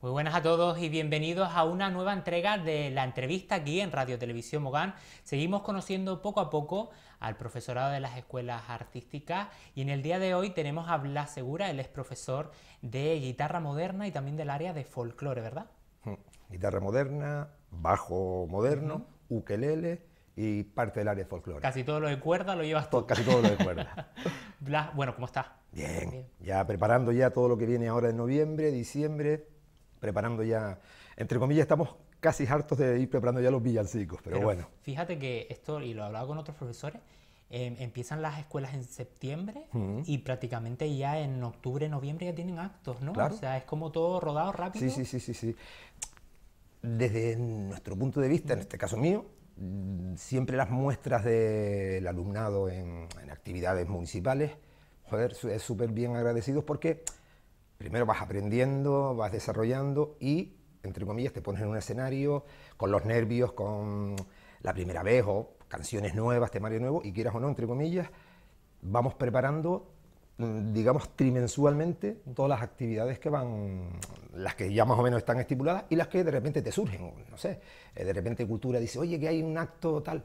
Muy buenas a todos y bienvenidos a una nueva entrega de la entrevista aquí en Radio Televisión Mogán. Seguimos conociendo poco a poco al profesorado de las escuelas artísticas y en el día de hoy tenemos a Blas Segura, él es profesor de guitarra moderna y también del área de folclore, ¿verdad? Mm, guitarra moderna, bajo moderno, ukelele y parte del área de folclore. Casi todo lo de cuerda lo llevas tú. Casi todo lo de cuerda. Blas, bueno, ¿cómo estás? Bien, Bien, ya preparando ya todo lo que viene ahora en noviembre, diciembre, preparando ya, entre comillas, estamos casi hartos de ir preparando ya los villancicos, pero, bueno. Fíjate que esto, y lo he hablado con otros profesores, em, empiezan las escuelas en septiembre y prácticamente ya en octubre, noviembre ya tienen actos, ¿no? O sea, es como todo rodado rápido. Sí, sí, sí, sí, sí. Desde nuestro punto de vista, en este caso mío, siempre las muestras del alumnado en, actividades municipales, joder, es súper bien agradecidos porque Primero vas aprendiendo, vas desarrollando y, entre comillas, te pones en un escenario con los nervios, con la primera vez o canciones nuevas, temario nuevo, y quieras o no, entre comillas, vamos preparando mm, digamos, trimensualmente todas las actividades que van, las que ya más o menos están estipuladas y las que de repente te surgen, no sé, eh, de repente cultura dice, oye, que hay un acto tal,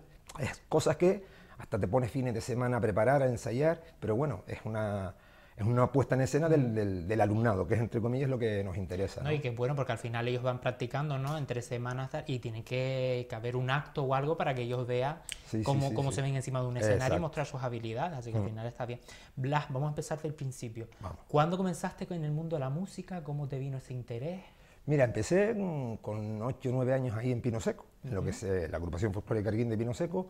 cosas que hasta te pones fines de semana a preparar, a ensayar, pero bueno, es una, es una puesta en escena del, del, alumnado, que es entre comillas lo que nos interesa. No, Y que bueno, porque al final ellos van practicando, ¿no? Entre semanas y tiene que, haber un acto o algo para que ellos vean cómo, cómo se ven encima de un escenario y mostrar sus habilidades, así que al mm. final está bien. Blas, vamos a empezar del principio. ¿Cuándo comenzaste en el mundo de la música? ¿Cómo te vino ese interés? Mira, empecé mm, con 8 o 9 años ahí en Pino Seco, en lo que es la agrupación folclórica Carguín de Pino Seco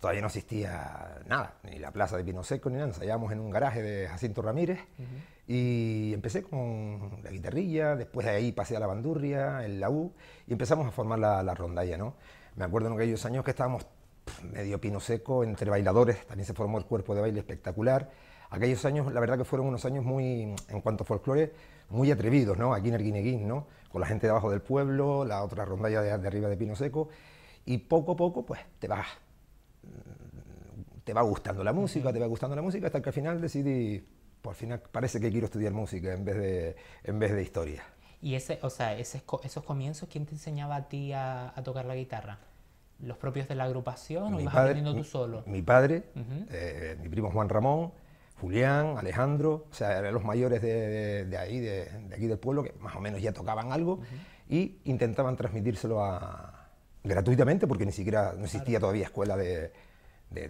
todavía no existía nada, ni la plaza de Pino Seco, ni nada. Ensayábamos en un garaje de Jacinto Ramírez y empecé con la guitarrilla, después de ahí pasé a la bandurria, el laúd y empezamos a formar la, la rondalla, ¿no? Me acuerdo en aquellos años que estábamos medio Pino Seco, entre bailadores, también se formó el cuerpo de baile espectacular. Aquellos años, la verdad que fueron unos años muy, en cuanto a folclore, muy atrevidos, ¿no? Aquí en Erguineguín, ¿no? Con la gente de abajo del pueblo, la otra rondalla de, de arriba de Pino Seco, y poco a poco, pues, te vas te va gustando la música, te va gustando la música, hasta que al final decidí, por fin parece que quiero estudiar música en vez de, en vez de historia. ¿Y ese, o sea, esos comienzos, quién te enseñaba a ti a, tocar la guitarra? ¿Los propios de la agrupación o ibas aprendiendo tú solo? Mi, padre, eh, mi primo Juan Ramón, Julián, Alejandro, o sea, eran los mayores de, ahí, de, aquí del pueblo, que más o menos ya tocaban algo, y intentaban transmitírselo a, gratuitamente, porque ni siquiera no existía todavía escuela de,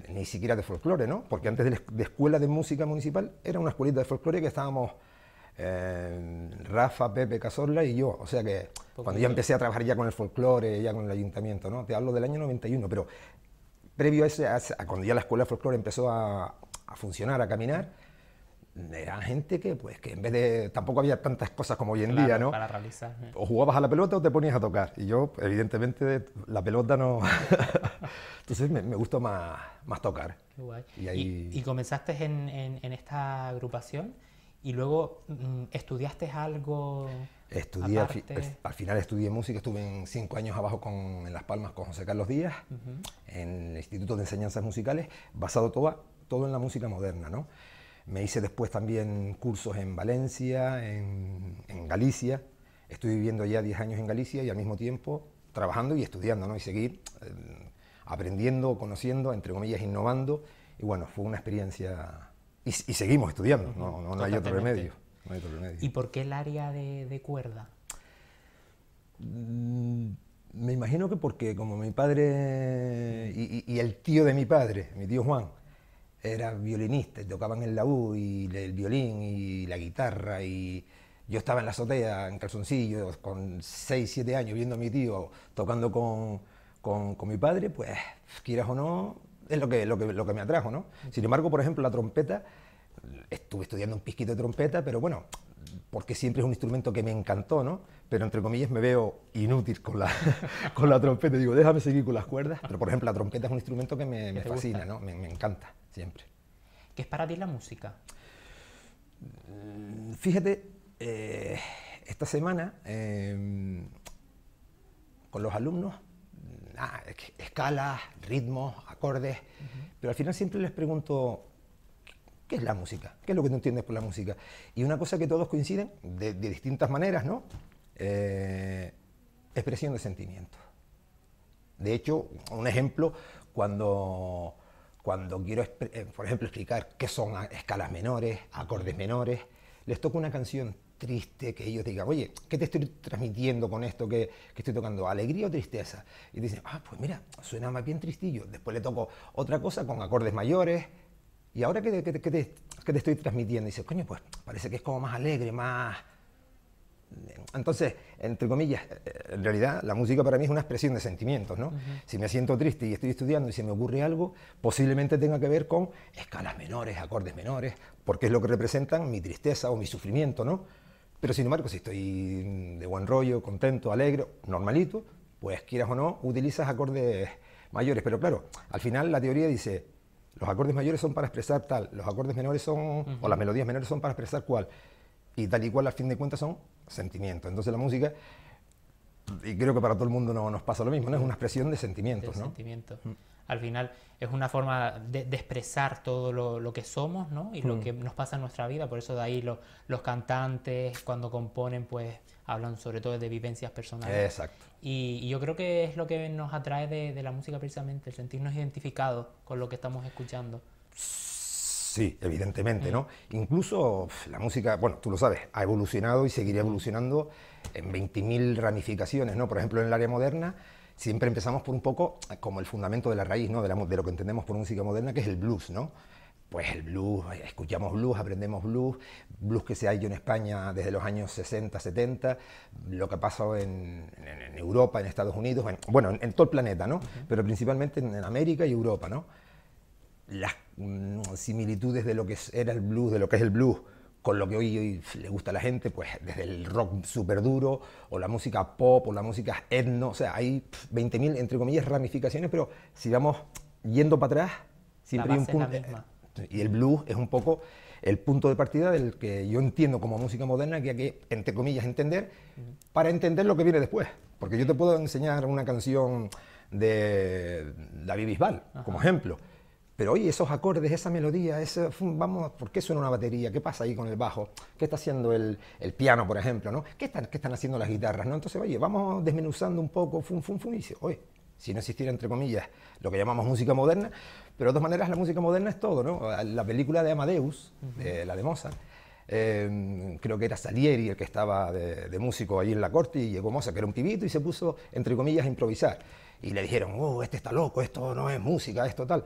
ni siquiera de folclore, Porque antes de, la, escuela de música municipal era una escuelita de folclore que estábamos eh, Rafa, Pepe, Casorla y yo. O sea que cuando ya empecé a trabajar ya con el folclore, ya con el ayuntamiento, ¿no? Te hablo del año 91, pero previo a, eso, cuando ya la escuela de folclore empezó a funcionar, a caminar, era gente que, pues, que en vez de. tampoco había tantas cosas como hoy en día, ¿no? ¿eh? O jugabas a la pelota o te ponías a tocar. Y yo, evidentemente, la pelota no. Entonces me, gustó más, tocar. Qué guay. Y, ¿Y, comenzaste en, esta agrupación y luego mm, estudiaste algo. Estudié, Al, final estudié música, estuve cinco años abajo con, en Las Palmas con José Carlos Díaz, en el Instituto de Enseñanzas Musicales, basado todo todo en la música moderna, ¿no? Me hice después también cursos en Valencia, en, Galicia. Estoy viviendo ya 10 años en Galicia y al mismo tiempo trabajando y estudiando, ¿no? Y seguir eh, aprendiendo, conociendo, entre comillas, innovando. Y bueno, fue una experiencia... Y, seguimos estudiando, no, no, hay otro remedio, ¿Y por qué el área de, cuerda? Mm, me imagino que porque como mi padre y el tío de mi padre, mi tío Juan, era violinista tocaban el laúd y el violín y la guitarra y yo estaba en la azotea en calzoncillos con 6, 7 años viendo a mi tío tocando con, con, mi padre, pues quieras o no, es lo que, lo que, lo que me atrajo, ¿no? Sin embargo, por ejemplo, la trompeta, estuve estudiando un pisquito de trompeta, pero bueno, porque siempre es un instrumento que me encantó, ¿no? Pero entre comillas me veo inútil con la, con la trompeta. Digo, déjame seguir con las cuerdas. Pero por ejemplo, la trompeta es un instrumento que me, fascina, ¿no? Me, me encanta siempre. ¿Qué es para ti la música? Mm, fíjate, eh, esta semana em, con los alumnos, mm, escalas, ritmos, acordes, pero al final siempre les pregunto, ¿qué es la música? ¿Qué es lo que tú entiendes por la música? Y una cosa que todos coinciden, de, distintas maneras, ¿no? Eh, expresión de sentimientos. De hecho, un ejemplo, cuando cuando quiero, eh, por ejemplo, explicar qué son escalas menores, acordes menores, les toco una canción triste que ellos digan, oye, ¿qué te estoy transmitiendo con esto que, que estoy tocando? ¿Alegría o tristeza? Y dicen, ah, pues mira, suena más bien tristillo. Después le toco otra cosa con acordes mayores. ¿Y ahora qué, qué, qué, te, qué te, estoy transmitiendo? Y coño, pues parece que es como más alegre, más, entonces, entre comillas, en realidad la música para mí es una expresión de sentimientos, ¿no? Si me siento triste y estoy estudiando y se me ocurre algo, posiblemente tenga que ver con escalas menores, acordes menores, porque es lo que representan mi tristeza o mi sufrimiento, ¿no? Pero sin embargo, si estoy de buen rollo, contento, alegre, normalito, pues quieras o no, utilizas acordes mayores. Pero claro, al final la teoría dice, los acordes mayores son para expresar tal, los acordes menores son, o las melodías menores son para expresar cual. Y tal y cual, al fin de cuentas, son sentimiento. Entonces la música, y creo que para todo el mundo no, nos pasa lo mismo, ¿no? es una expresión de sentimientos. ¿no? Mm. Al final es una forma de, expresar todo lo, que somos ¿no? y lo mm. que nos pasa en nuestra vida. Por eso de ahí los cantantes cuando componen pues hablan sobre todo de vivencias personales. Exacto. Y, yo creo que es lo que nos atrae de, la música precisamente, el sentirnos identificados con lo que estamos escuchando. Sí, evidentemente, ¿no? Mm. Incluso la música, bueno, tú lo sabes, ha evolucionado y seguirá mm. evolucionando en 20.000 ramificaciones, ¿no? Por ejemplo, en el área moderna siempre empezamos por un poco como el fundamento de la raíz, ¿no? De, lo que entendemos por música moderna, que es el blues, ¿no? pues el blues, escuchamos blues, aprendemos blues, blues que se ha hecho en España desde los años 60, 70, lo que ha pasado en, Europa, en Estados Unidos, bueno, en, todo el planeta, ¿no? Pero principalmente en, América y Europa, ¿no? las mm, similitudes de lo que era el blues, de lo que es el blues, con lo que hoy, le gusta a la gente, pues desde el rock súper duro, o la música pop, o la música etno, o sea, hay 20.000, entre comillas, ramificaciones, pero si vamos yendo para atrás, siempre hay un punto... Eh, y el blues es un poco el punto de partida del que yo entiendo como música moderna que hay que, entre comillas, entender para entender lo que viene después. Porque yo te puedo enseñar una canción de David Bisbal, como ejemplo pero oye, esos acordes, esa melodía, ese, vamos, ¿por qué suena una batería? ¿Qué pasa ahí con el bajo? ¿Qué está haciendo el, piano, por ejemplo? ¿no? ¿Qué, están, están haciendo las guitarras? ¿no? Entonces, oye, vamos desmenuzando un poco, fum, fum, fum, y dice, oye, si no existiera, entre comillas, lo que llamamos música moderna, pero de todas maneras la música moderna es todo, ¿no? La película de Amadeus, eh, la de Mozart, eh, creo que era Salieri el que estaba de, de, músico allí en la corte y llegó Mozart, que era un pibito, y se puso, entre comillas, a improvisar. Y le dijeron, oh, este está loco, esto no es música, esto tal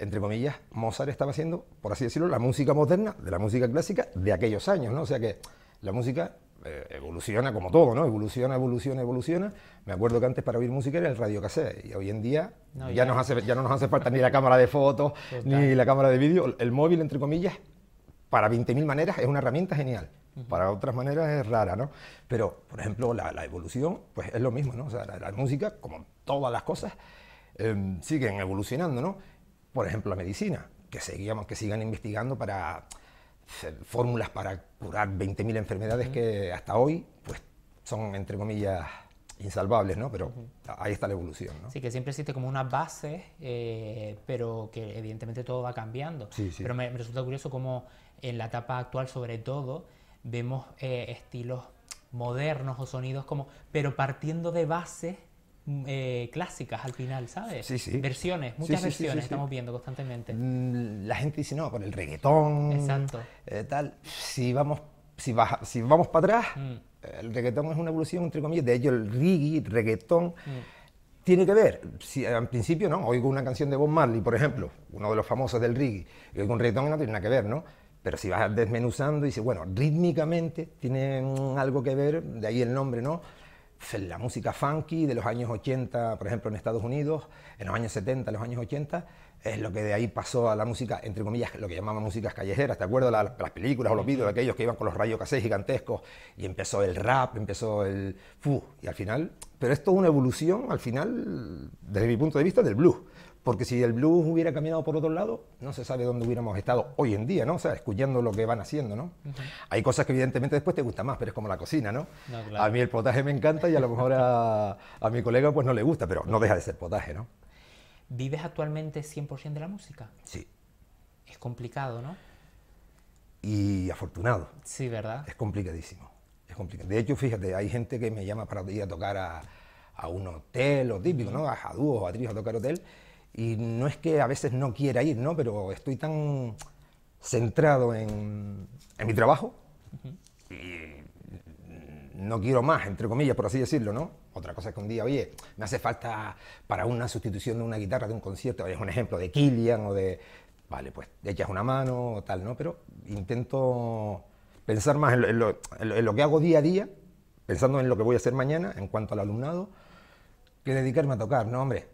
entre comillas, Mozart estaba haciendo, por así decirlo, la música moderna de la música clásica de aquellos años, ¿no? O sea que la música eh, evoluciona como todo, ¿no? Evoluciona, evoluciona, evoluciona. Me acuerdo que antes para oír música era el radio cassette y hoy en día ya, no nos hace falta ni la cámara de fotos, ni la cámara de vídeo. El móvil, entre comillas, para 20.000 maneras es una herramienta genial. Para otras maneras es rara, ¿no? Pero, por ejemplo, la, evolución, pues es lo mismo, ¿no? O sea, la, música, como todas las cosas, em, siguen evolucionando, ¿no? por ejemplo, la medicina, que, seguíamos, que sigan investigando para fórmulas para curar 20.000 enfermedades que hasta hoy pues, son, entre comillas, insalvables, ¿no? Pero ahí está la evolución, ¿no? Sí, que siempre existe como una base, eh, pero que evidentemente todo va cambiando. Pero me, resulta curioso cómo en la etapa actual, sobre todo, vemos eh, estilos modernos o sonidos como, pero partiendo de bases Mm, eh, clásicas al final, ¿sabes? Sí, sí. Versiones, muchas versiones estamos viendo constantemente. Mm, la gente dice, no, con el reggaetón. Exacto. Eh, tal, si vamos, si si vamos para atrás, mm. el reggaetón es una evolución, entre comillas. De hecho, el reggae, reggaetón. Tiene que ver, si al principio no, oigo una canción de Bob Marley, por ejemplo, uno de los famosos del reggae, y oigo un reggaetón no tiene nada que ver, ¿no? Pero si vas desmenuzando y dices, bueno, rítmicamente tienen algo que ver, de ahí el nombre, ¿no? la música funky de los años 80, por ejemplo, en Estados Unidos, en los años 70, en los años 80, es lo que de ahí pasó a la música, entre comillas, lo que llamaban músicas callejeras, ¿te acuerdas? Las, las películas o los vídeos de aquellos que iban con los rayos radiocassettes gigantescos y empezó el rap, empezó el... Fu, y al final... Pero esto es una evolución, al final, desde mi punto de vista, del blues. Porque si el blues hubiera caminado por otro lado, no se sabe dónde hubiéramos estado hoy en día, ¿no? O sea, escuchando lo que van haciendo, ¿no? Hay cosas que evidentemente después te gustan más, pero es como la cocina, ¿no? A mí el potaje me encanta y a lo mejor a, a, mi colega pues no le gusta, pero no deja de ser potaje, ¿no? ¿Vives actualmente 100% de la música? Sí. Es complicado, ¿no? Y afortunado. Sí, ¿verdad? Es complicadísimo. Es complicado. De hecho, fíjate, hay gente que me llama para ir a tocar a, a un hotel, o típico, ¿no? A, Jadú o a tríos, a tocar hotel y no es que a veces no quiera ir, ¿no? Pero estoy tan centrado en, mi trabajo y no quiero más, entre comillas, por así decirlo, ¿no? Otra cosa es que un día, oye, me hace falta para una sustitución de una guitarra de un concierto, es un ejemplo de Killian o de, vale, pues echas una mano o tal, ¿no? Pero intento pensar más en lo, en lo, que hago día a día, pensando en lo que voy a hacer mañana en cuanto al alumnado, que dedicarme a tocar, ¿no? Hombre,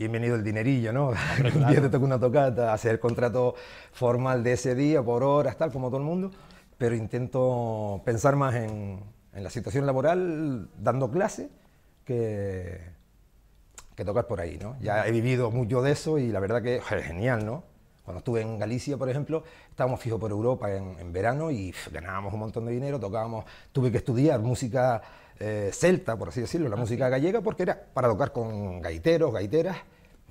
bienvenido el dinerillo, ¿no? Ah, un día te toca una tocata, hacer el contrato formal de ese día, por horas, tal, como todo el mundo, pero intento pensar más en, la situación laboral dando clase que, que tocar por ahí, ¿no? Ya he vivido mucho de eso y la verdad que es genial, ¿no? Cuando estuve en Galicia, por ejemplo, estábamos fijos por Europa en, verano y ganábamos un montón de dinero, tocábamos, tuve que estudiar música eh, celta, por así decirlo, la ah, música gallega, porque era para tocar con gaiteros, gaiteras,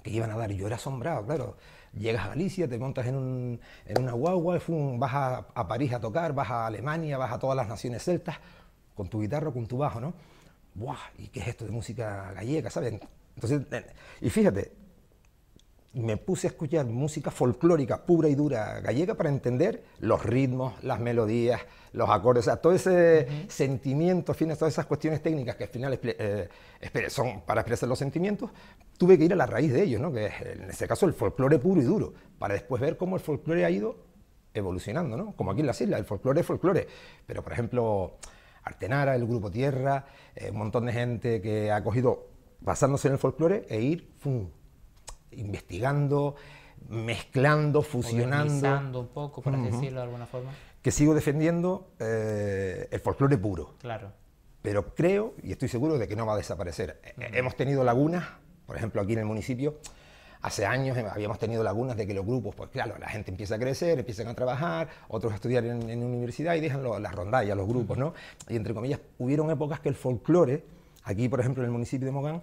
que iban a dar. Yo era asombrado, claro. Llegas a Galicia, te montas en, una guagua, vas a, París a tocar, vas a Alemania, vas a todas las naciones celtas, con tu guitarra, con tu bajo, ¿no? ¡Buah! ¿Y qué es esto de música gallega, saben? Entonces, eh, y fíjate, me puse a escuchar música folclórica pura y dura gallega para entender los ritmos, las melodías, los acordes, a todo ese sentimiento, fines, todas esas cuestiones técnicas que al final eh, son para expresar los sentimientos, tuve que ir a la raíz de ellos, ¿no? que en ese caso el folclore puro y duro, para después ver cómo el folclore ha ido evolucionando, como aquí en las islas, el folclore es folclore, pero por ejemplo Artenara, el Grupo Tierra, eh, un montón de gente que ha cogido basándose en el folclore e ir investigando, mezclando, fusionando. un poco, por decirlo de alguna forma. Que sigo defendiendo eh, el folclore puro. Claro. Pero creo y estoy seguro de que no va a desaparecer. Eh, hemos tenido lagunas, por ejemplo, aquí en el municipio. Hace años habíamos tenido lagunas de que los grupos, pues claro, la gente empieza a crecer, empiezan a trabajar, otros a estudiar en, universidad y dejan las rondallas, los grupos, ¿no? Y entre comillas, hubieron épocas que el folclore, aquí por ejemplo en el municipio de Mogán,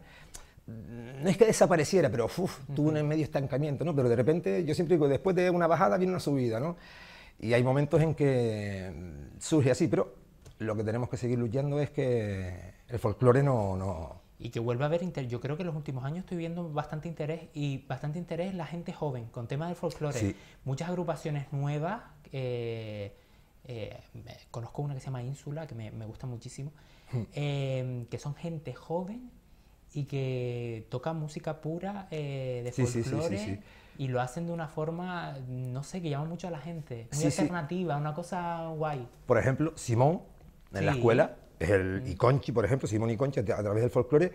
no es que desapareciera, pero tuvo un medio estancamiento, ¿no? Pero de repente, yo siempre digo, después de una bajada viene una subida, ¿no? Y hay momentos en que mm, surge así, pero lo que tenemos que seguir luchando es que el folclore no... no y que vuelva a haber interés. Yo creo que en los últimos años estoy viendo bastante interés y bastante interés la gente joven con temas del folclore. Muchas agrupaciones nuevas. Eh, eh, conozco una que se llama Ínsula, que me, gusta muchísimo, hmm. eh, que son gente joven y que toca música pura eh, de folclore y lo hacen de una forma, no sé, que llama mucho a la gente, muy alternativa, una cosa guay. Por ejemplo, Simón en la escuela, es el, y mm. Conchi, por ejemplo, Simón y Conchi a través del folclore,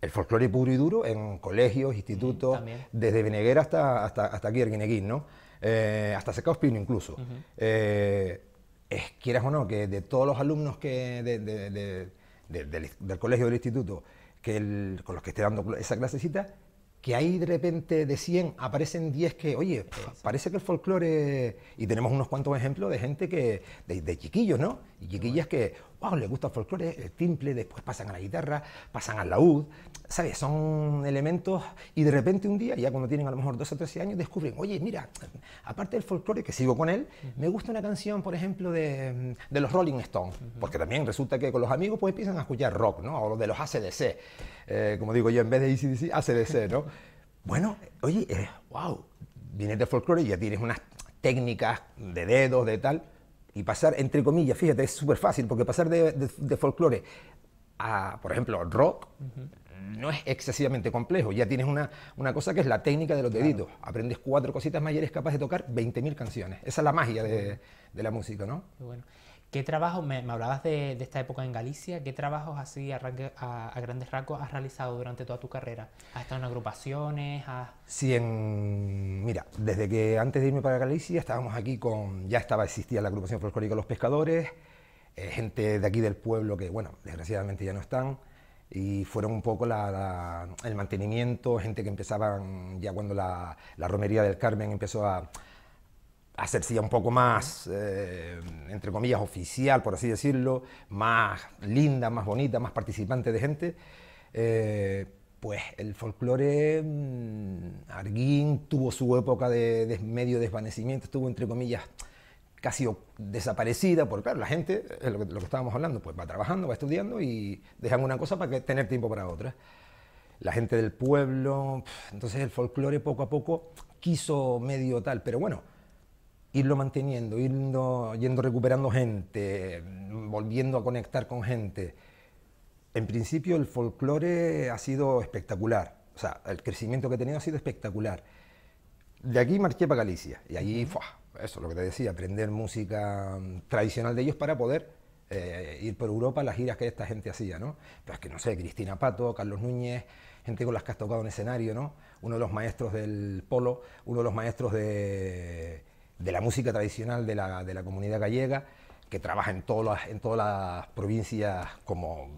el folclore puro y duro en colegios, institutos, desde Vineguera hasta, hasta, hasta aquí, ¿no? Eh, hasta Secaos Pino incluso. Eh, es, quieras o no, que de todos los alumnos que del colegio, del instituto, que el, con los que esté dando esa clasecita, que ahí de repente de 100 aparecen 10 que, oye, parece que el folclore... Y tenemos unos cuantos ejemplos de gente que, de, de chiquillos, ¿no? Y chiquillas que, wow, les gusta el folclore, el timple, después pasan a la guitarra, pasan al laúd, ¿sabes? Son elementos y de repente un día, ya cuando tienen a lo mejor 12 o 13 años, descubren, oye, mira, aparte del folclore, que sigo con él, me gusta una canción, por ejemplo, de, los Rolling Stones, porque también resulta que con los amigos pues empiezan a escuchar rock, ¿no? O de los ACDC, eh, como digo yo, en vez de ACDC, ACDC, ¿no? Bueno, oye, eh, wow, vienes de folclore y ya tienes unas técnicas de dedos, de tal, y pasar, entre comillas, fíjate, es súper fácil, porque pasar de, de, folclore a, por ejemplo, rock, no es excesivamente complejo. Ya tienes una, cosa que es la técnica de los deditos. Aprendes cuatro cositas más y eres capaz de tocar 20.000 canciones. Esa es la magia de, de la música, ¿no? bueno. ¿Qué trabajos, me, hablabas de, esta época en Galicia, qué trabajos así a, grandes rasgos has realizado durante toda tu carrera? ¿Has estado en agrupaciones? Sí, en, mira, desde que antes de irme para Galicia estábamos aquí con, ya estaba, existía la agrupación folclórica Los Pescadores, eh, gente de aquí del pueblo que, bueno, desgraciadamente ya no están, y fueron un poco el mantenimiento, gente que empezaban ya cuando la, la romería del Carmen empezó a hacerse un poco más, eh, entre comillas, oficial, por así decirlo, más linda, más bonita, más participante de gente, eh, pues el folclore mm, arguín tuvo su época de, medio desvanecimiento, estuvo, entre comillas, casi desaparecida, porque la gente, lo que, estábamos hablando, pues va trabajando, va estudiando y dejan una cosa para que, tener tiempo para otra. La gente del pueblo, entonces el folclore poco a poco quiso medio tal, pero bueno, irlo manteniendo, ir yendo recuperando gente, mm, volviendo a conectar con gente. En principio el folclore ha sido espectacular, o sea, el crecimiento que he tenido ha sido espectacular. De aquí marché para Galicia y allí, eso es lo que te decía, aprender música mm, tradicional de ellos para poder eh, ir por Europa a las giras que esta gente hacía, ¿no? Pero es que no sé, Cristina Pato, Carlos Núñez, gente con las que has tocado en escenario, ¿no? Uno de los maestros del polo, uno de los maestros de de la música tradicional de la, comunidad gallega, que trabaja en todas, las, en todas las provincias como,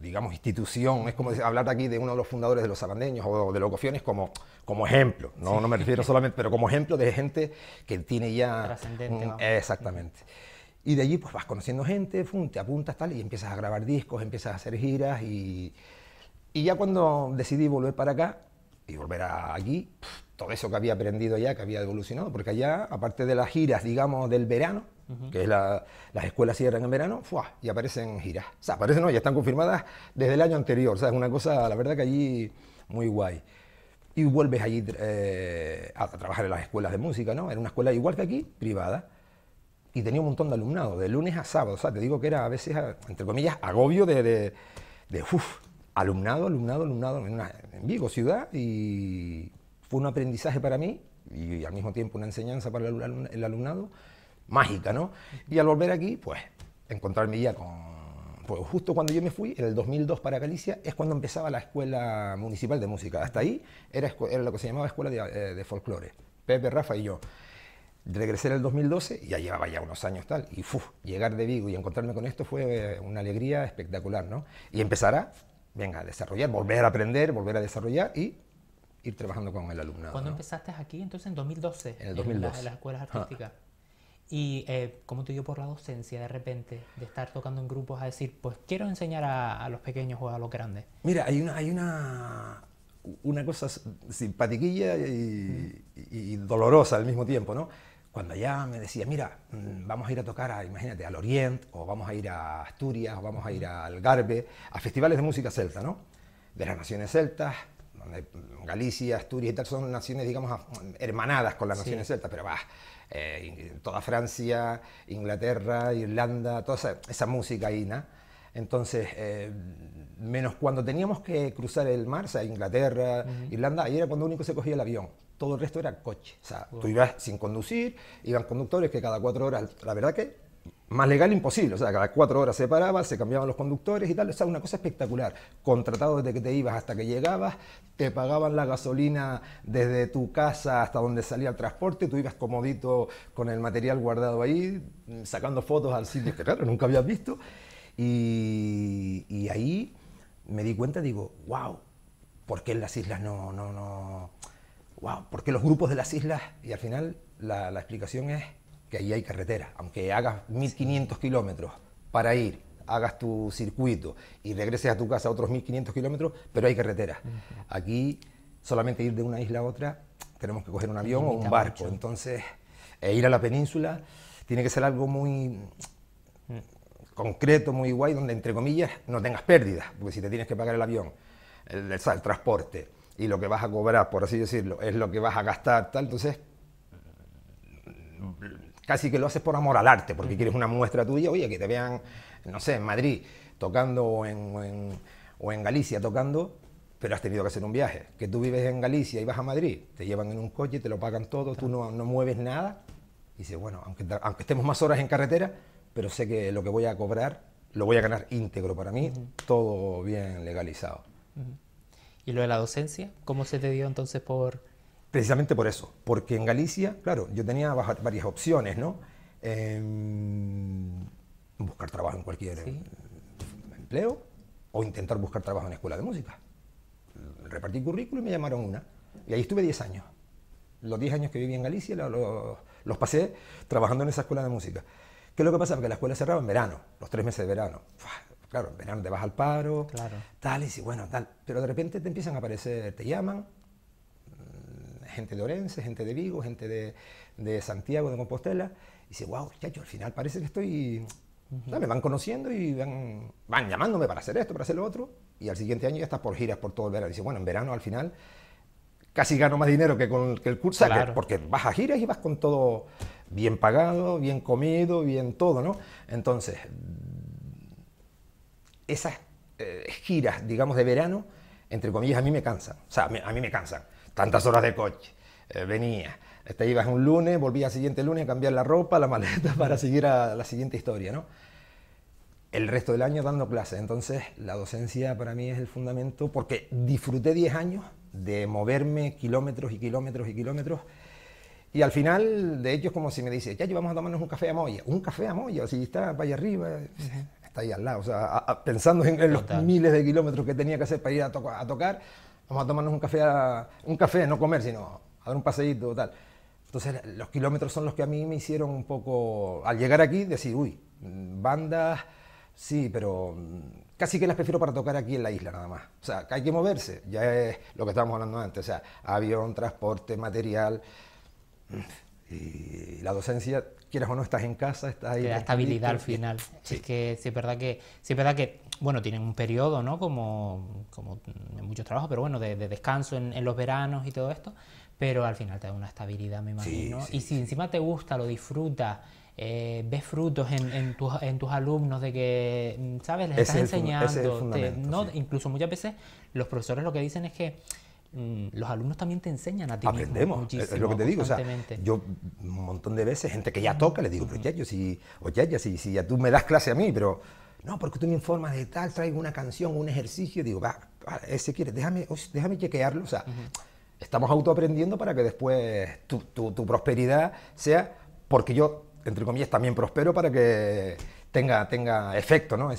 digamos, institución. Es como hablar aquí de uno de los fundadores de los Salandeños o de los como, como ejemplo. No, no me refiero solamente, pero como ejemplo de gente que tiene ya... Trascendente. Exactamente. Y de allí pues vas conociendo gente, te apuntas tal y empiezas a grabar discos, empiezas a hacer giras y... Y ya cuando decidí volver para acá y volver a aquí, todo eso que había aprendido ya, que había evolucionado, porque allá, aparte de las giras, digamos, del verano, que es la, las escuelas cierran en verano, ¡fua! y aparecen giras. O sea, aparecen, no, ya están confirmadas desde el año anterior. O sea, es una cosa, la verdad que allí, muy guay. Y vuelves allí eh, a, trabajar en las escuelas de música, ¿no? Era una escuela igual que aquí, privada, y tenía un montón de alumnado, de lunes a sábado. O sea, te digo que era a veces, entre comillas, agobio de, de, uf, alumnado, alumnado, alumnado, en, en Vigo, ciudad, y fue un aprendizaje para mí y al mismo tiempo una enseñanza para el, alumnado mágica, ¿no? Y al volver aquí, pues, encontrarme ya con... Pues justo cuando yo me fui, en el 2002 para Galicia, es cuando empezaba la Escuela Municipal de Música. Hasta ahí era, lo que se llamaba Escuela de, eh, de Folclore. Pepe, Rafa y yo. Regresé en el 2012 ya llevaba ya unos años tal. Y uf, llegar de Vigo y encontrarme con esto fue eh, una alegría espectacular, ¿no? Y a, venga, a desarrollar, volver a aprender, volver a desarrollar y ir trabajando con el alumnado. ¿Cuándo empezaste aquí? Entonces, en 2012. En el 2012. En, la, las escuelas artísticas. ¿Y eh, cómo te dio por la docencia de repente, de estar tocando en grupos a decir, pues quiero enseñar a, los pequeños o a los grandes? Mira, hay una, hay una, una cosa simpatiquilla y, dolorosa al mismo tiempo, ¿no? Cuando allá me decía, mira, mm, vamos a ir a tocar, a, imagínate, al Oriente o vamos a ir a Asturias, o vamos a ir al Garbe, a festivales de música celta, ¿no? De las naciones celtas, eh, Galicia, Asturias y tal son naciones, digamos, hermanadas con las naciones celtas, pero va, eh, toda Francia, Inglaterra, Irlanda, toda esa, música ahí, ¿no? Entonces, eh, menos cuando teníamos que cruzar el mar, o sea, Inglaterra, Irlanda, ahí era cuando único se cogía el avión. Todo el resto era coche. O sea, tú ibas sin conducir, iban conductores que cada cuatro horas, la verdad que más legal imposible, o sea, cada cuatro horas se paraba, se cambiaban los conductores y tal, o sea, una cosa espectacular. Contratado desde que te ibas hasta que llegabas, te pagaban la gasolina desde tu casa hasta donde salía el transporte, tú ibas comodito con el material guardado ahí, sacando fotos al sitio que claro, nunca habías visto. Y, ahí me di cuenta, digo, wow, ¿por qué en las islas no, no, no, wow, por qué los grupos de las islas? Y al final la, la explicación es ahí hay carretera. Aunque hagas 1500 kilómetros para ir, hagas tu circuito y regreses a tu casa otros 1500 kilómetros, pero hay carretera. Aquí solamente ir de una isla a otra, tenemos que coger un avión o un barco. Entonces, eh, ir a la península tiene que ser algo muy concreto, muy guay, donde entre comillas no tengas pérdidas, porque si te tienes que pagar el avión, el, el transporte y lo que vas a cobrar, por así decirlo, es lo que vas a gastar, tal, entonces casi que lo haces por amor al arte, porque quieres una muestra tuya, oye, que te vean, no sé, en Madrid tocando o en, Galicia tocando, pero has tenido que hacer un viaje. Que tú vives en Galicia y vas a Madrid, te llevan en un coche, te lo pagan todo, tú no, mueves nada. Y dices, bueno, aunque, aunque estemos más horas en carretera, pero sé que lo que voy a cobrar lo voy a ganar íntegro para mí, todo bien legalizado. ¿Y lo de la docencia? ¿Cómo se te dio entonces por precisamente por eso, porque en Galicia, claro, yo tenía varias opciones, ¿no? Em, buscar trabajo en cualquier empleo o intentar buscar trabajo en escuela de música. Repartí currículum y me llamaron una. Y ahí estuve 10 años. Los 10 años que viví en Galicia los, pasé trabajando en esa escuela de música. ¿Qué es lo que pasa? Que la escuela cerraba en verano, los tres meses de verano. claro, en verano te vas al paro, tal, y bueno, tal. Pero de repente te empiezan a aparecer, te llaman, gente de Orense, gente de Vigo, gente de, Santiago, de Compostela, y dice, wow, chacho, al final parece que estoy... Me van conociendo y van, van llamándome para hacer esto, para hacer lo otro, y al siguiente año ya estás por giras por todo el verano. Y dice, bueno, en verano al final casi gano más dinero que con el curso, porque vas a giras y vas con todo bien pagado, bien comido, bien todo, ¿no? Entonces, esas eh, giras, digamos, de verano, entre comillas, a mí me cansan. O sea, a mí, a mí me cansan tantas horas de coche, eh, venía, te ibas un lunes, volvías al siguiente lunes a cambiar la ropa, la maleta para seguir a la siguiente historia, ¿no? El resto del año dando clases, entonces la docencia para mí es el fundamento porque disfruté 10 años de moverme kilómetros y kilómetros y kilómetros y al final, de hecho, como si me dice, ya vamos a tomarnos un café a Moya. Un café a Moya, si está para allá arriba, está ahí al lado. O sea, pensando en, los miles de kilómetros que tenía que hacer para ir a tocar, vamos a tomarnos un café, a, un café, no comer, sino a dar un paseíto, tal. Entonces los kilómetros son los que a mí me hicieron un poco, al llegar aquí, decir, uy, bandas, sí, pero mm, casi que las prefiero para tocar aquí en la isla nada más. O sea, que hay que moverse, ya es lo que estábamos hablando antes, o sea, avión, transporte, material. Y la docencia, quieras o no, estás en casa, estás ahí. La estabilidad al final. Sí. Es que sí, verdad que, sí, es verdad que bueno, tienen un periodo, ¿no? Como, como muchos trabajos, pero bueno, de, descanso en, los veranos y todo esto, pero al final te da una estabilidad, me imagino. y si encima te gusta, lo disfrutas, eh, ves frutos en, en, tus, en, tus, alumnos de que, mm, ¿sabes? Les estás enseñando. no, Incluso muchas veces los profesores lo que dicen es que mm, los alumnos también te enseñan a ti Aprendemos, mismo muchísimo, es lo que te digo, o sea, yo un montón de veces, gente que ya toca, le digo, ya, yo si, o ya, ya, si, si ya tú me das clase a mí, pero no, porque tú me informas de tal, traigo una canción, un ejercicio, digo, va, ese quiere, déjame, déjame chequearlo, o sea, estamos autoaprendiendo para que después tu, prosperidad sea, porque yo, entre comillas, también prospero para que tenga, tenga efecto, ¿no?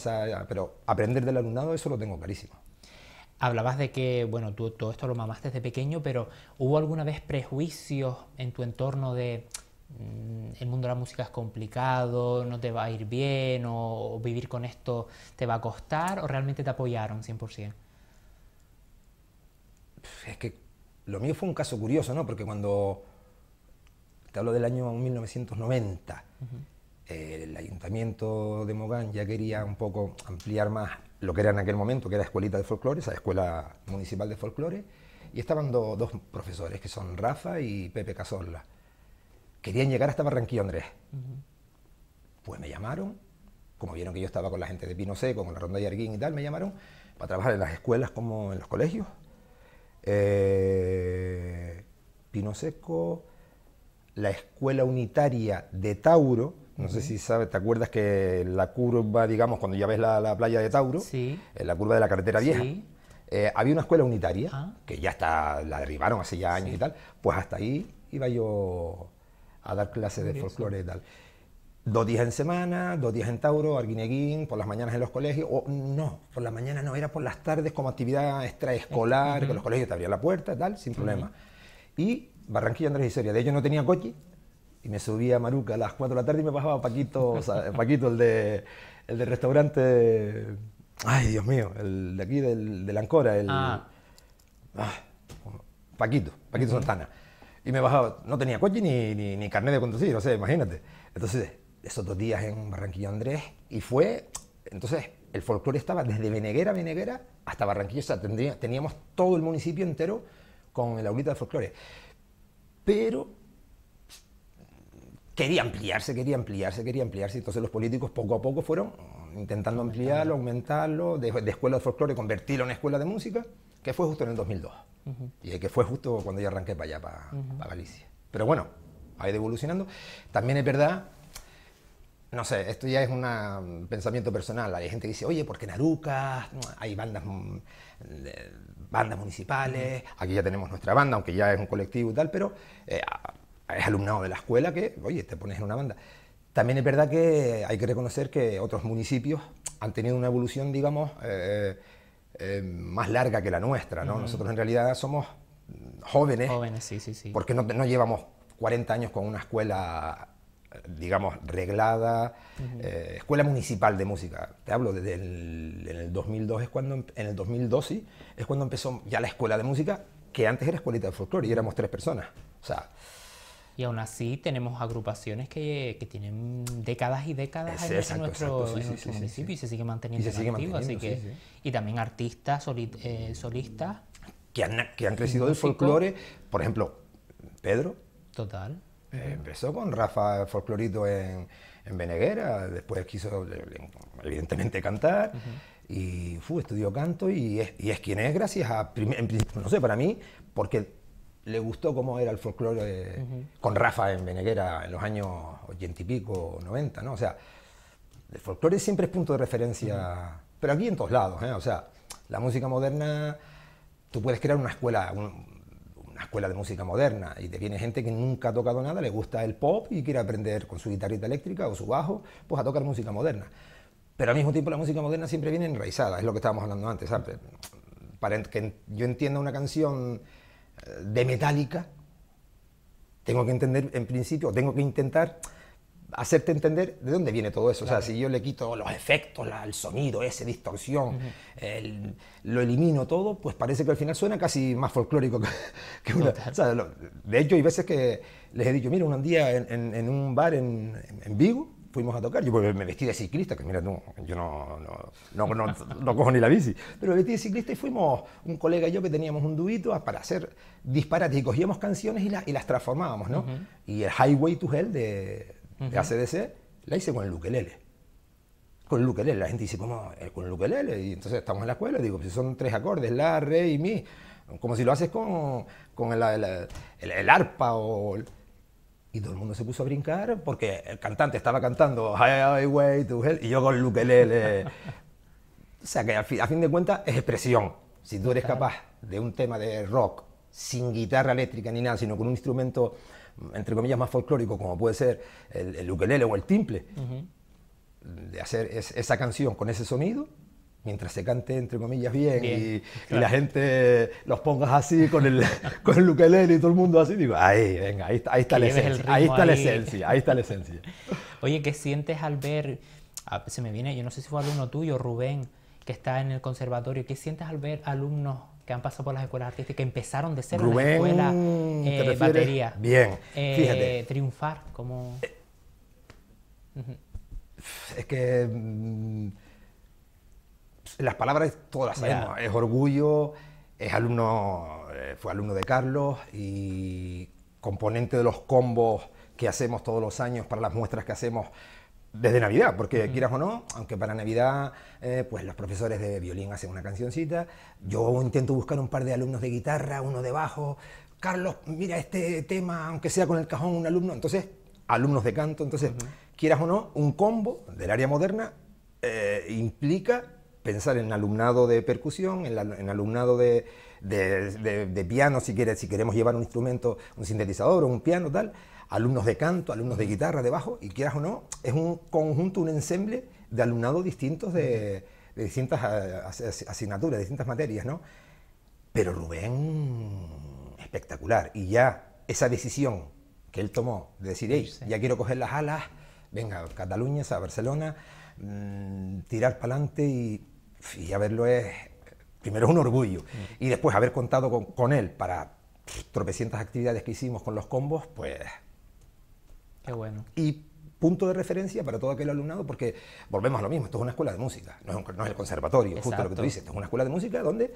pero aprender del alumnado, eso lo tengo clarísimo. Hablabas de que, bueno, tú todo esto lo mamaste desde pequeño, pero ¿hubo alguna vez prejuicios en tu entorno de, Mm, el mundo de la música es complicado, no te va a ir bien, o, vivir con esto te va a costar, o realmente te apoyaron 100%? Es que lo mío fue un caso curioso, ¿no? Porque cuando, te hablo del año 1990, eh, el ayuntamiento de Mogán ya quería un poco ampliar más lo que era en aquel momento, que era Escuelita de Folclore, esa Escuela Municipal de Folclore, y estaban dos profesores, que son Rafa y Pepe Cazorla querían llegar hasta Barranquilla, Andrés. Pues me llamaron, como vieron que yo estaba con la gente de Pino Seco, con la Ronda de Arguín y tal, me llamaron para trabajar en las escuelas como en los colegios. Eh, Pino Seco, la escuela unitaria de Tauro, no sé si sabes, ¿te acuerdas que la curva, digamos, cuando ya ves la, playa de Tauro, en eh, la curva de la carretera vieja, eh, había una escuela unitaria, ah. que ya está, la derribaron hace ya años y tal, pues hasta ahí iba yo a dar clases de folclore y tal. Dos días en semana, dos días en Tauro, Arguineguín, por las mañanas en los colegios, o no, por las mañanas no, era por las tardes como actividad extraescolar, que los colegios te abrían la puerta y tal, sin problema. Y Barranquilla, Andrés y Soria, de ellos no tenía coche, y me subía a Maruca a las 4 de la tarde y me bajaba Paquito, o sea, Paquito, el de el del restaurante, ay Dios mío, el de aquí del, del Ancora, el... Ah. Ah, Paquito, Paquito Santana y me bajaba. No tenía coche ni, ni, ni carnet de conducir, o sea, imagínate. Entonces, esos dos días en Barranquilla Andrés y fue, entonces, el folclore estaba desde a Veneguera, hasta Barranquilla, o sea, teníamos todo el municipio entero con el aulita de folclore. Pero quería ampliarse, quería ampliarse, quería ampliarse. Entonces los políticos poco a poco fueron intentando ampliarlo, aumentarlo, de, de escuela de folclore convertirlo en escuela de música, que fue justo en el 2002 y es que fue justo cuando yo arranqué para allá, para, Galicia. Pero bueno, ha ido evolucionando. También es verdad, no sé, esto ya es un pensamiento personal. Hay gente que dice, oye, ¿por qué Naruca? Hay bandas, mm, bandas municipales, aquí ya tenemos nuestra banda, aunque ya es un colectivo y tal, pero eh, es alumnado de la escuela que, oye, te pones en una banda. También es verdad que hay que reconocer que otros municipios han tenido una evolución, digamos, eh, eh, más larga que la nuestra, ¿no? Nosotros en realidad somos jóvenes. Jóvenes, sí, sí, sí. Porque no, llevamos 40 años con una escuela, digamos, reglada, eh, escuela municipal de música. Te hablo desde el, en el 2002, es cuando, en el 2012 es cuando empezó ya la escuela de música, que antes era escuelita de folclore y éramos tres personas. O sea, y aún así tenemos agrupaciones que, tienen décadas y décadas en, nuestro, en nuestro municipio y se sigue manteniendo activo. Y también artistas, eh, solistas. Que han, que han crecido del folclore. Por ejemplo, Pedro. Total. Eh, empezó con Rafa Folclorito en, en Beneguera, después quiso evidentemente cantar. y fue estudió canto y es, y es, quien es gracias a, no sé, para mí, porque le gustó cómo era el folclore con Rafa en Beneguera en los años ochenta y pico, 90, ¿no? O sea, el folclore siempre es punto de referencia, pero aquí en todos lados, ¿eh? O sea, la música moderna, tú puedes crear una escuela, una escuela de música moderna y te viene gente que nunca ha tocado nada, le gusta el pop y quiere aprender con su guitarrita eléctrica o su bajo, pues a tocar música moderna. Pero al mismo tiempo la música moderna siempre viene enraizada, es lo que estábamos hablando antes, ¿sabes? Para que yo entienda una canción de metálica, tengo que entender en principio, tengo que intentar hacerte entender de dónde viene todo eso. O sea, si yo le quito los efectos, el sonido, esa distorsión, lo elimino todo, pues parece que al final suena casi más folclórico que, de hecho, hay veces que les he dicho, mira, un día en, un bar en, en Vigo, fuimos a tocar. Yo pues, me vestí de ciclista, que mira, tú, yo no, no, no, cojo ni la bici, pero me vestí de ciclista y fuimos un colega y yo que teníamos un duito para hacer disparates y cogíamos canciones y, las, y las transformábamos, ¿no? Y el Highway to Hell de, de ACDC la hice con el ukelele. Con el ukelele, la gente dice, ¿cómo? Eh, con el ukelele. Y entonces estamos en la escuela, y digo, si pues, son tres acordes, la, re y mi, como si lo haces con, con el, el, el, el arpa o... Y todo el mundo se puso a brincar porque el cantante estaba cantando Highway to Hell y yo con el ukelele. o sea que a fin, de cuentas es expresión. Si tú eres capaz de un tema de rock sin guitarra eléctrica ni nada, sino con un instrumento entre comillas más folclórico como puede ser el, ukelele o el timple, de hacer esa canción con ese sonido, mientras se cante, entre comillas, bien, y, la gente los pongas así con el, con el y todo el mundo así, digo, ahí, venga, ahí está, la esencia, ahí está la esencia, Oye, ¿qué sientes al ver, ah, se me viene, yo no sé si fue alumno tuyo, Rubén, que está en el conservatorio, ¿qué sientes al ver alumnos que han pasado por las escuelas artísticas, que empezaron de ser Rubén, escuela eh, batería? Bien, eh, Triunfar, como... Eh, es que... Mm, las palabras todas sabemos. Es orgullo, es alumno, eh, fue alumno de Carlos y componente de los combos que hacemos todos los años para las muestras que hacemos desde Navidad, porque quieras o no, aunque para Navidad eh, pues los profesores de violín hacen una cancioncita, yo intento buscar un par de alumnos de guitarra, uno de bajo, Carlos, mira este tema, aunque sea con el cajón un alumno, entonces alumnos de canto, entonces quieras o no, un combo del área moderna eh, implica pensar en alumnado de percusión, en, alumnado de, piano, si, queremos llevar un instrumento, un sintetizador o un piano, tal, alumnos de canto, alumnos de guitarra, de bajo, y quieras o no, es un conjunto, un ensemble de alumnados distintos de, distintas asignaturas, de distintas materias, ¿no? Pero Rubén, espectacular, y ya esa decisión que él tomó de decir, ya quiero coger las alas, venga, Cataluña, a Barcelona, mm, tirar para adelante y y haberlo es, primero, es un orgullo. Mm. Y después haber contado con, él para tropecientas actividades que hicimos con los combos, pues... Qué bueno. Y punto de referencia para todo aquel alumnado, porque volvemos a lo mismo, esto es una escuela de música, no es, el conservatorio, justo lo que tú dices, esto es una escuela de música donde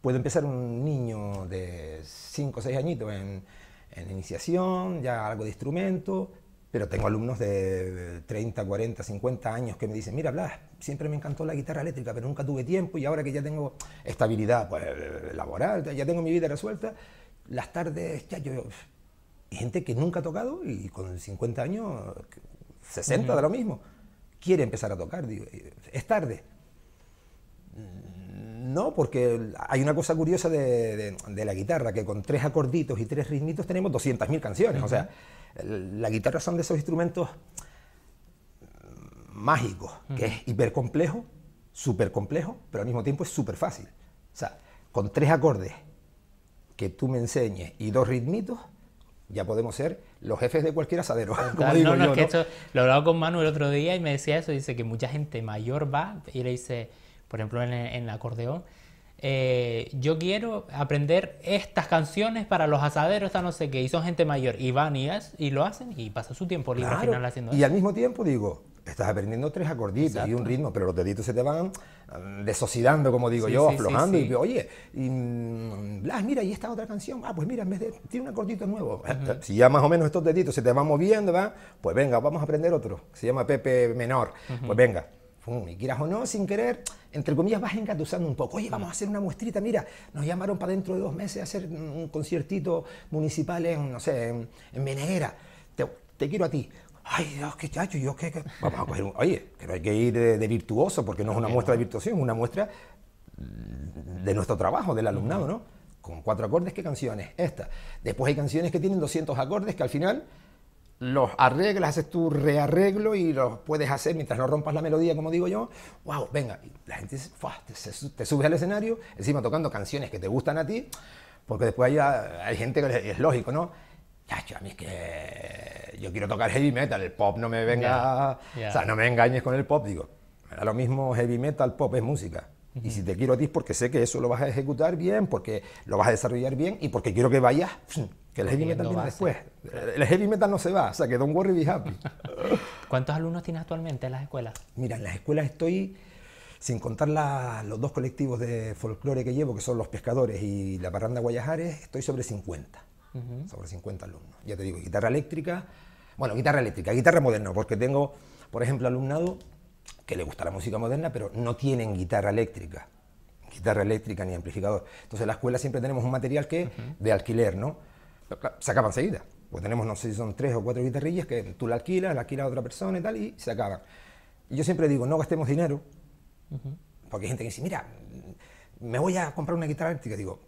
puede empezar un niño de 5 o 6 añitos en, iniciación, ya algo de instrumento, pero tengo alumnos de 30, 40, 50 años que me dicen, mira, Blas, siempre me encantó la guitarra eléctrica, pero nunca tuve tiempo y ahora que ya tengo estabilidad pues, eh, eh, laboral, ya tengo mi vida resuelta, las tardes ya yo... gente que nunca ha tocado y con 50 años, 60 de lo mismo, quiere empezar a tocar. Eh, es tarde. Mm, no, porque hay una cosa curiosa de, la guitarra, que con tres acorditos y tres ritmitos tenemos 200.000 canciones. O sea, la guitarra son de esos instrumentos mágicos, que es hipercomplejo, súper complejo, pero al mismo tiempo es súper fácil. O sea, con tres acordes que tú me enseñes y dos ritmitos, ya podemos ser los jefes de cualquier asadero. que lo hablaba con Manu el otro día y me decía eso, dice que mucha gente mayor va y le dice, por ejemplo en el acordeón, eh, yo quiero aprender estas canciones para los asaderos, a no sé qué, y son gente mayor, y van y, lo hacen y pasa su tiempo libre al final haciendo eso. Y al mismo tiempo digo, estás aprendiendo tres acorditos y un ritmo, pero los deditos se te van mm, desoxidando, como digo yo, aflojando. oye, y, mm, ah, mira, y esta otra canción, ah, pues mira, en vez de, tiene un acordito nuevo. Eh, si ya más o menos estos deditos se te van moviendo, pues venga, vamos a aprender otro, se llama Pepe Menor. Pues venga, y quieras o no, sin querer, entre comillas, vas engatusando un poco. Oye, vamos a hacer una muestrita, mira, nos llamaron para dentro de dos meses a hacer un conciertito municipal en, no sé, en, en Te, quiero a ti. Ay, Dios, qué chacho, yo qué, Vamos a coger un... Oye, que no hay que ir de, virtuoso, porque no es una muestra de virtuosismo, es una muestra de nuestro trabajo, del alumnado, ¿no? Con cuatro acordes, ¿qué canciones? Esta. Después hay canciones que tienen 200 acordes que al final los arreglas, haces tu rearreglo y los puedes hacer mientras no rompas la melodía, como digo yo. ¡Wow! Venga, la gente te, sube al escenario, encima tocando canciones que te gustan a ti, porque después hay, gente que es lógico, ¿no? yo a mí es que yo quiero tocar heavy metal, el pop no me venga. O sea, no me engañes con el pop, digo. Me lo mismo heavy metal, pop es música. Y si te quiero a ti es porque sé que eso lo vas a ejecutar bien, porque lo vas a desarrollar bien y porque quiero que vayas que el heavy metal viene después. El heavy metal no se va, o sea que don't worry, be happy. ¿Cuántos alumnos tienes actualmente en las escuelas? Mira, en las escuelas estoy, sin contar los dos colectivos de folclore que llevo, que son Los Pescadores y La Parranda Guayajares, estoy sobre 50. Sobre 50 alumnos. Ya te digo, guitarra eléctrica, bueno, guitarra eléctrica, guitarra moderna, porque tengo, por ejemplo, alumnado que le gusta la música moderna, pero no tienen guitarra eléctrica guitarra eléctrica ni amplificador. Entonces en la escuela siempre tenemos un material que de alquiler, ¿no? se acaban seguidas. Pues tenemos, no sé si son tres o cuatro guitarrillas que tú la alquilas, la alquilas a otra persona y tal, y se acaban. Y yo siempre digo, no gastemos dinero, porque hay gente que dice, mira, me voy a comprar una guitarra eléctrica. Digo,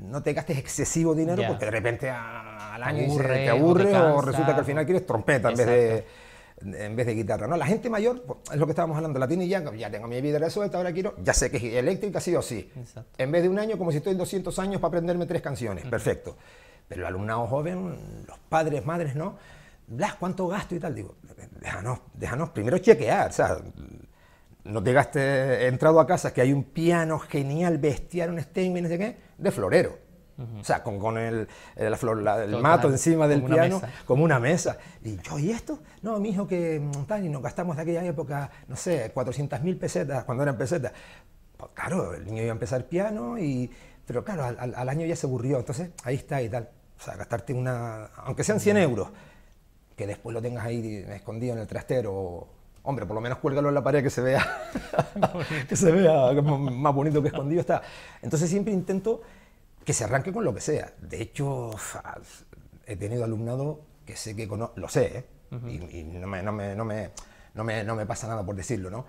no te gastes excesivo dinero porque de repente al año te aburre o resulta que al final quieres trompeta en vez de en vez de guitarra. No, la gente mayor, pues, es lo que estábamos hablando, la y ya, ya tengo mi vida resuelta, ahora quiero, ya sé que es eléctrica sí o sí. En vez de un año, como si estoy en 200 años para aprenderme tres canciones, mm. perfecto. Pero el alumnado joven, los padres, madres, ¿no? Blas, ¿cuánto gasto y tal? Digo, déjanos, déjanos primero chequear, o sea, no te gastes, entrado a casa, que hay un piano genial, bestial, un statement, no qué, de florero. O sea, con, con el, eh, la flor, el mato encima del piano, como una mesa. Y yo, ¿y esto? No, mi hijo, que mm, tal, y nos gastamos de aquella época, no sé, mil pesetas, cuando eran pesetas. Pues claro, el niño iba a empezar piano, y, pero claro, al, al, año ya se aburrió, entonces ahí está y tal. O sea, gastarte una, aunque sean 100 euros, que después lo tengas ahí escondido en el trastero Hombre, por lo menos cuélgalo en la pared que se vea, que se vea más bonito que escondido está. Entonces siempre intento que se arranque con lo que sea. De hecho, he tenido alumnado que sé que lo sé, ¿eh? y, no, me, pasa nada por decirlo, ¿no?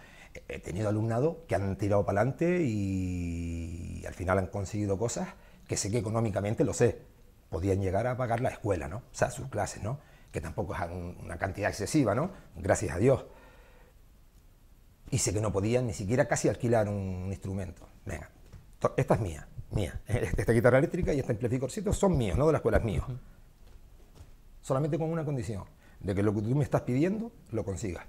He tenido alumnado que han tirado para adelante y, al final han conseguido cosas que sé que económicamente lo sé. Podían llegar a pagar la escuela, ¿no? O sea, sus clases, ¿no? Que tampoco es una cantidad excesiva, ¿no? Gracias a Dios. Y sé que no podían ni siquiera casi alquilar un instrumento. Venga, esta es mía mía. Este, esta guitarra eléctrica y este amplificadorcito son míos, no de la escuela, es mío. Solamente con una condición, de que lo que tú me estás pidiendo lo consigas.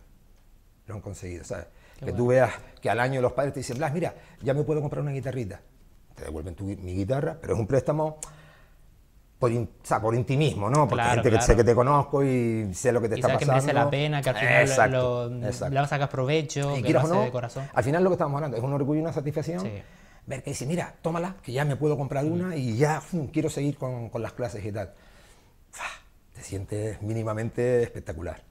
Lo han conseguido, ¿sabes? que tú veas que al año los padres te dicen, Blas, mira, ya me puedo comprar una guitarrita. Te devuelven tu, mi guitarra, pero es un préstamo por, intimismo, ¿no? Porque gente que sé que te conozco y sé lo que te y está sabes pasando. que merece la pena, que al final lo, exacto. sacas provecho, y que lo no, de corazón. Al final lo que estamos hablando es un orgullo y una satisfacción. Sí ver que dice, mira, tómala, que ya me puedo comprar una y ya quiero seguir con, las clases y tal. te sientes mínimamente espectacular.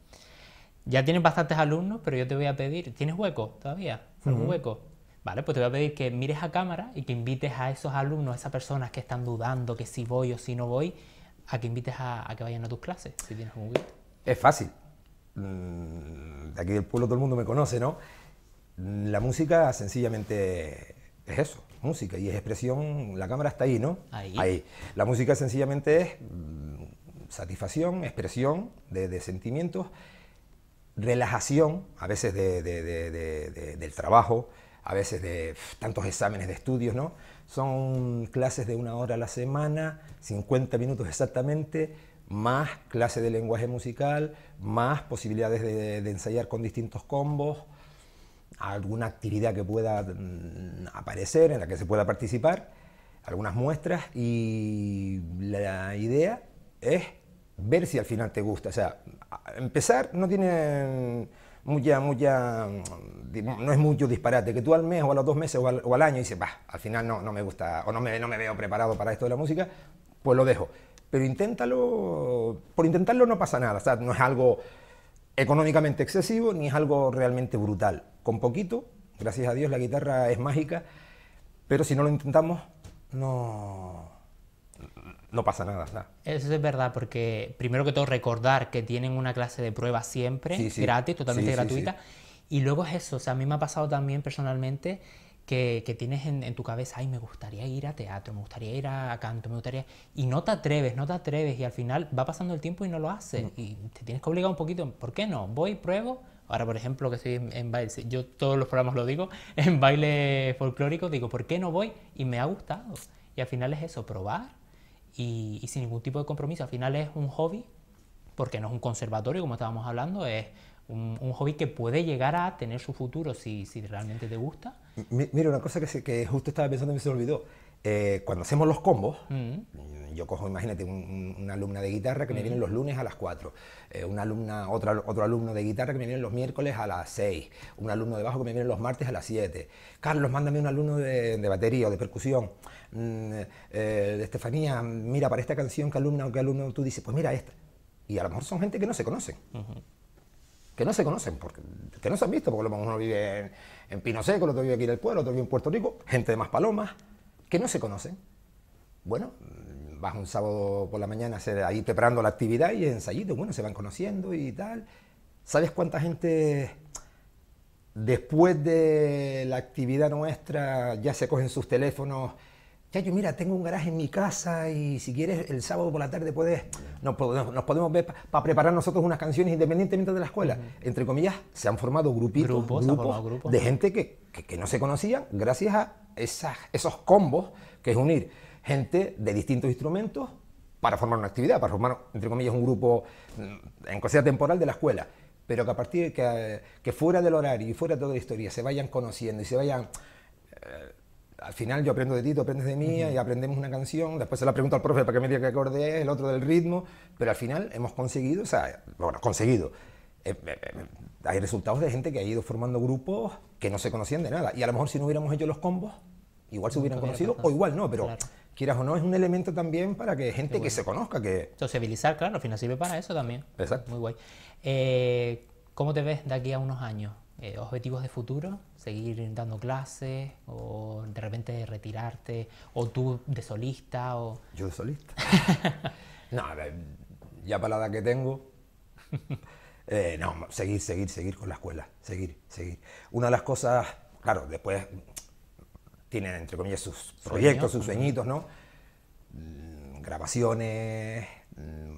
Ya tienes bastantes alumnos, pero yo te voy a pedir, ¿tienes hueco todavía? ¿Algún hueco? Vale, pues te voy a pedir que mires a cámara y que invites a esos alumnos, a esas personas que están dudando que si voy o si no voy, a que invites a, que vayan a tus clases, si tienes un hueco. Es fácil. Mm, de aquí del pueblo todo el mundo me conoce, ¿no? La música sencillamente es eso, música y es expresión, la cámara está ahí, ¿no? Ahí. La música sencillamente es mm, satisfacción, expresión de, sentimientos, relajación, a veces de, del trabajo, a veces de tantos exámenes de estudios, ¿no? Son clases de una hora a la semana, 50 minutos exactamente, más clase de lenguaje musical, más posibilidades de ensayar con distintos combos, alguna actividad que pueda mm, aparecer, en la que se pueda participar, algunas muestras y la idea es ver si al final te gusta. O sea, empezar no tiene mucha, mucha, no es mucho disparate, que tú al mes o a los dos meses o al, año dices, bah, al final no, me gusta o no me, no me veo preparado para esto de la música, pues lo dejo. Pero inténtalo, por intentarlo no pasa nada, o sea, no es algo económicamente excesivo ni es algo realmente brutal. Con poquito, gracias a Dios, la guitarra es mágica, pero si no lo intentamos, no, no pasa nada, Eso es verdad, porque primero que todo recordar que tienen una clase de prueba siempre, gratis, totalmente gratuita. Y luego es eso, o sea, a mí me ha pasado también personalmente que, tienes en, tu cabeza, ay, me gustaría ir a teatro, me gustaría ir a canto, me gustaría... Y no te atreves, no te atreves, y al final va pasando el tiempo y no lo haces, y te tienes que obligar un poquito, ¿por qué no? Voy, pruebo, Ahora, por ejemplo, que estoy en, baile, yo todos los programas lo digo, en baile folclórico, digo, ¿por qué no voy? Y me ha gustado. Y al final es eso, probar y, sin ningún tipo de compromiso. Al final es un hobby, porque no es un conservatorio, como estábamos hablando, es un, hobby que puede llegar a tener su futuro si realmente te gusta. Mira, una cosa que, justo estaba pensando y me se olvidó. Eh, cuando hacemos los combos, mm. yo cojo, imagínate, una alumna de guitarra que me mm. viene los lunes a las 4, eh, una alumna, otra, otro alumno de guitarra que me viene los miércoles a las 6, un alumno de bajo que me viene los martes a las 7, Carlos, mándame un alumno de, batería o de percusión, mm, eh, de Estefanía, mira, para esta canción, ¿qué alumna o qué alumno tú dices? Pues mira esta. Y a lo mejor son gente que no se conocen que no se conocen, porque, que no se han visto, porque uno vive en, en Pino Seco, otro vive aquí en el pueblo, otro vive en Puerto Rico, gente de más palomas, que no se conocen. Bueno, vas un sábado por la mañana ahí preparando la actividad y ensayito, bueno, se van conociendo y tal. ¿Sabes cuánta gente después de la actividad nuestra ya se cogen sus teléfonos? Chacho, mira, tengo un garaje en mi casa y si quieres el sábado por la tarde puedes, nos, podemos ver para preparar nosotros unas canciones independientemente de la escuela. Entre comillas, se han formado grupitos, grupos, de gente que, no se conocían gracias a esos combos que es unir gente de distintos instrumentos para formar una actividad, para formar, entre comillas, un grupo mm, en cosa temporal de la escuela pero que a partir que, que fuera del horario y fuera de toda la historia se vayan conociendo y se vayan eh, al final yo aprendo de ti, tú aprendes de mí y aprendemos una canción, después se la pregunto al profe para que me diga qué acorde es, el otro del ritmo, pero al final hemos conseguido, o sea, bueno, conseguido. Eh, eh, eh, hay resultados de gente que ha ido formando grupos que no se conocían de nada. Y a lo mejor si no hubiéramos hecho los combos, igual se hubieran conocido o igual no, pero quieras o no, es un elemento también para que gente que se conozca. que Sociabilizar, claro, al final sirve para eso también. Exacto. Muy guay. ¿Cómo te ves de aquí a unos años? Eh, objetivos de futuro, seguir dando clases o de repente retirarte, o tú de solista o... Yo de solista. no, ya para la que tengo, eh, no, seguir, seguir, seguir con la escuela, seguir, seguir. Una de las cosas, claro, después tienen entre comillas sus proyectos, sus sueñitos, ¿no? Mm, grabaciones, mm,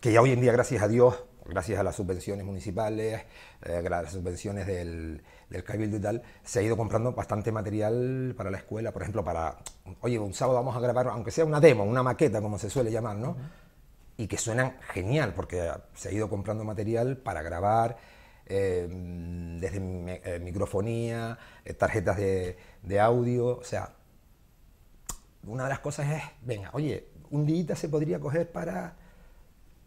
que ya hoy en día, gracias a Dios, gracias a las subvenciones municipales, eh, las subvenciones del, del Cabildo y tal, se ha ido comprando bastante material para la escuela, por ejemplo, para, oye, un sábado vamos a grabar, aunque sea una demo, una maqueta, como se suele llamar, ¿no? Y que suenan genial, porque se ha ido comprando material para grabar, eh, desde eh, microfonía, tarjetas de, de audio, o sea, una de las cosas es, venga, oye, un día se podría coger para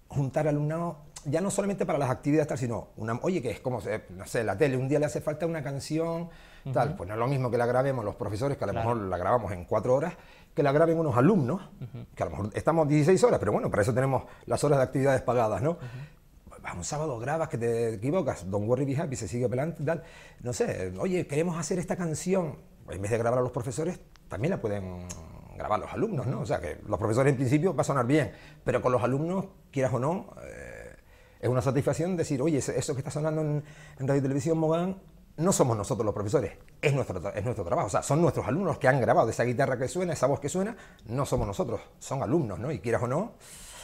juntar alumnado ya no solamente para las actividades tal, sino, oye, que es como, eh, no sé, la tele, un día le hace falta una canción, tal, pues no es lo mismo que la grabemos los profesores, que a lo mejor la grabamos en cuatro horas, que la graben unos alumnos, que a lo mejor estamos 16 horas, pero bueno, para eso tenemos las horas de actividades pagadas, ¿no? Un sábado grabas que te equivocas, Don't Worry Be Happy se sigue pelando, tal. No sé, oye, queremos hacer esta canción. En vez de grabar a los profesores, también la pueden grabar los alumnos, ¿no? O sea, que los profesores en principio va a sonar bien, pero con los alumnos, quieras o no, eh, es una satisfacción decir, oye, eso que está sonando en, Radio Televisión Mogán no somos nosotros los profesores, es nuestro, es nuestro trabajo. O sea, son nuestros alumnos que han grabado esa guitarra que suena, esa voz que suena, no somos nosotros, son alumnos, ¿no? Y quieras o no,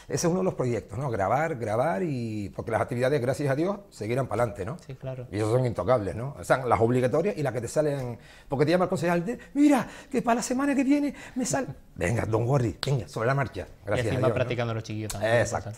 ese es uno de los proyectos, ¿no? Grabar, grabar y. Porque las actividades, gracias a Dios, seguirán para adelante, ¿no? Sí, claro. Y eso son intocables, ¿no? O sea, las obligatorias y las que te salen. Porque te llama el concejal de. Mira, que para la semana que viene me sale. Venga, don worry, venga, sobre la marcha. Gracias. Y así practicando los chiquillos también. Exacto.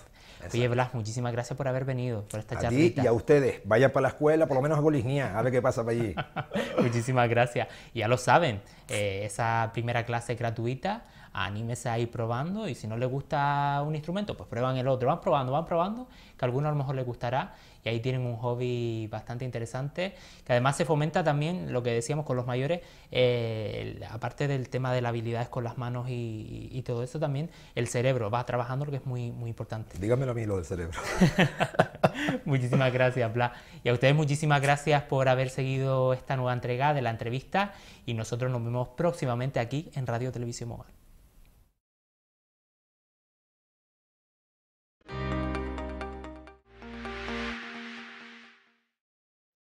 Oye, Blas, muchísimas gracias por haber venido, por esta charla. Y a ustedes, vayan para la escuela, por lo menos a Bolisnia, a ver qué pasa para allí. muchísimas gracias. Ya lo saben, eh, esa primera clase gratuita anímese a ir probando y si no le gusta un instrumento, pues prueban el otro, van probando, van probando, que a alguno a lo mejor le gustará y ahí tienen un hobby bastante interesante, que además se fomenta también lo que decíamos con los mayores, eh, aparte del tema de las habilidades con las manos y, todo eso también, el cerebro va trabajando lo que es muy, muy importante. Dígamelo a mí lo del cerebro. muchísimas gracias, Bla. Y a ustedes muchísimas gracias por haber seguido esta nueva entrega de la entrevista y nosotros nos vemos próximamente aquí en Radio Televisión Mobile.